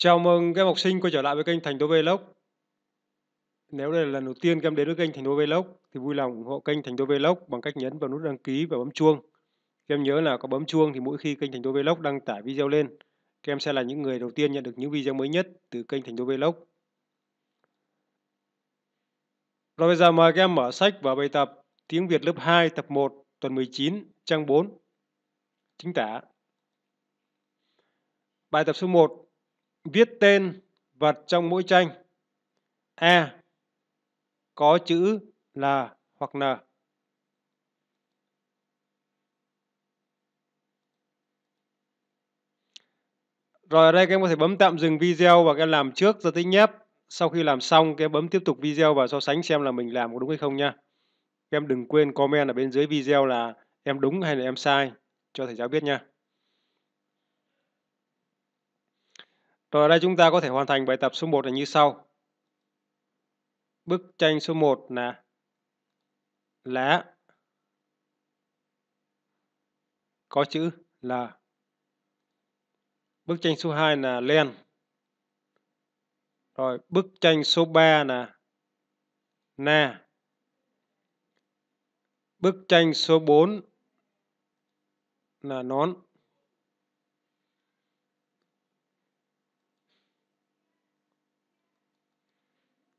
Chào mừng các em học sinh quay trở lại với kênh Thành Đô Vlog. Nếu đây là lần đầu tiên các em đến với kênh Thành Đô Vlog thì vui lòng ủng hộ kênh Thành Đô Vlog bằng cách nhấn vào nút đăng ký và bấm chuông. Các em nhớ là có bấm chuông thì mỗi khi kênh Thành Đô Vlog đăng tải video lên, các em sẽ là những người đầu tiên nhận được những video mới nhất từ kênh Thành Đô Vlog. Rồi bây giờ mời các em mở sách và bài tập Tiếng Việt lớp 2 tập 1 tuần 19 trang 4 chính tả. Bài tập số 1 Viết tên vật trong mỗi tranh. A. Có chữ là hoặc N. Rồi ở đây các em có thể bấm tạm dừng video và các em làm trước giới tính nhép. Sau khi làm xong các em bấm tiếp tục video và so sánh xem là mình làm có đúng hay không nha. Các em đừng quên comment ở bên dưới video là em đúng hay là em sai cho thầy giáo biết nha. Rồi ở đây chúng ta có thể hoàn thành bài tập số 1 là như sau. Bức tranh số 1 là lá có chữ là bức tranh số 2 là len rồi bức tranh số 3 là na bức tranh số 4 là nón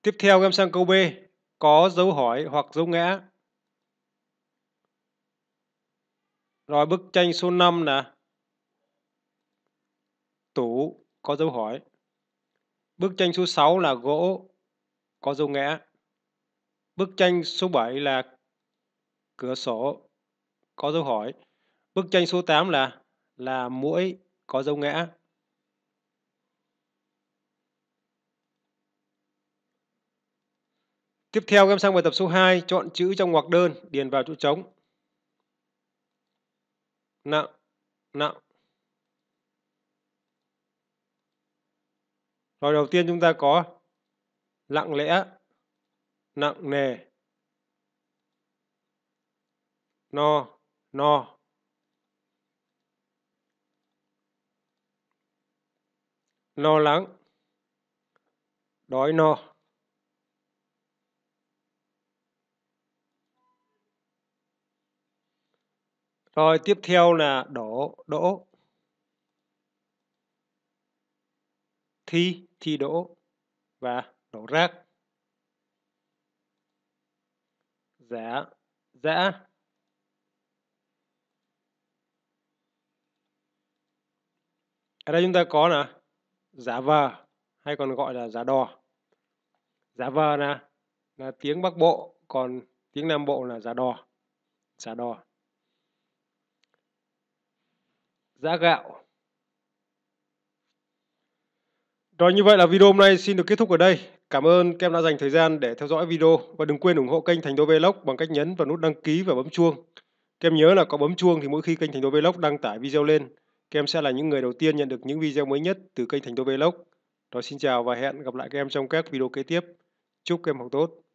Tiếp theo em sang câu B, có dấu hỏi hoặc dấu ngã. Rồi bức tranh số 5 là tủ có dấu hỏi. Bức tranh số 6 là gỗ có dấu ngã. Bức tranh số 7 là cửa sổ có dấu hỏi. Bức tranh số 8 là là muỗi có dấu ngã. Tiếp theo em sang bài tập số 2, chọn chữ trong ngoặc đơn, điền vào chỗ trống. Nặng, nặng. Rồi đầu tiên chúng ta có lặng lẽ, nặng nề, no, no. no lắng, đói no. Rồi tiếp theo là đổ, đỗ. Thi, thi đỗ và đổ rác. Giả, giã. Ở đây chúng ta có là giả vờ hay còn gọi là giả đò. Giả vờ là, là tiếng Bắc Bộ, còn tiếng Nam Bộ là giả đò. Giả đò. giá gạo. Rồi như vậy là video hôm nay xin được kết thúc ở đây. Cảm ơn các em đã dành thời gian để theo dõi video và đừng quên ủng hộ kênh Thành Đô Vlog bằng cách nhấn vào nút đăng ký và bấm chuông. Các em nhớ là có bấm chuông thì mỗi khi kênh Thành Đô Vlog đăng tải video lên, các em sẽ là những người đầu tiên nhận được những video mới nhất từ kênh Thành Đô Vlog. Rồi xin chào và hẹn gặp lại các em trong các video kế tiếp. Chúc các em học tốt.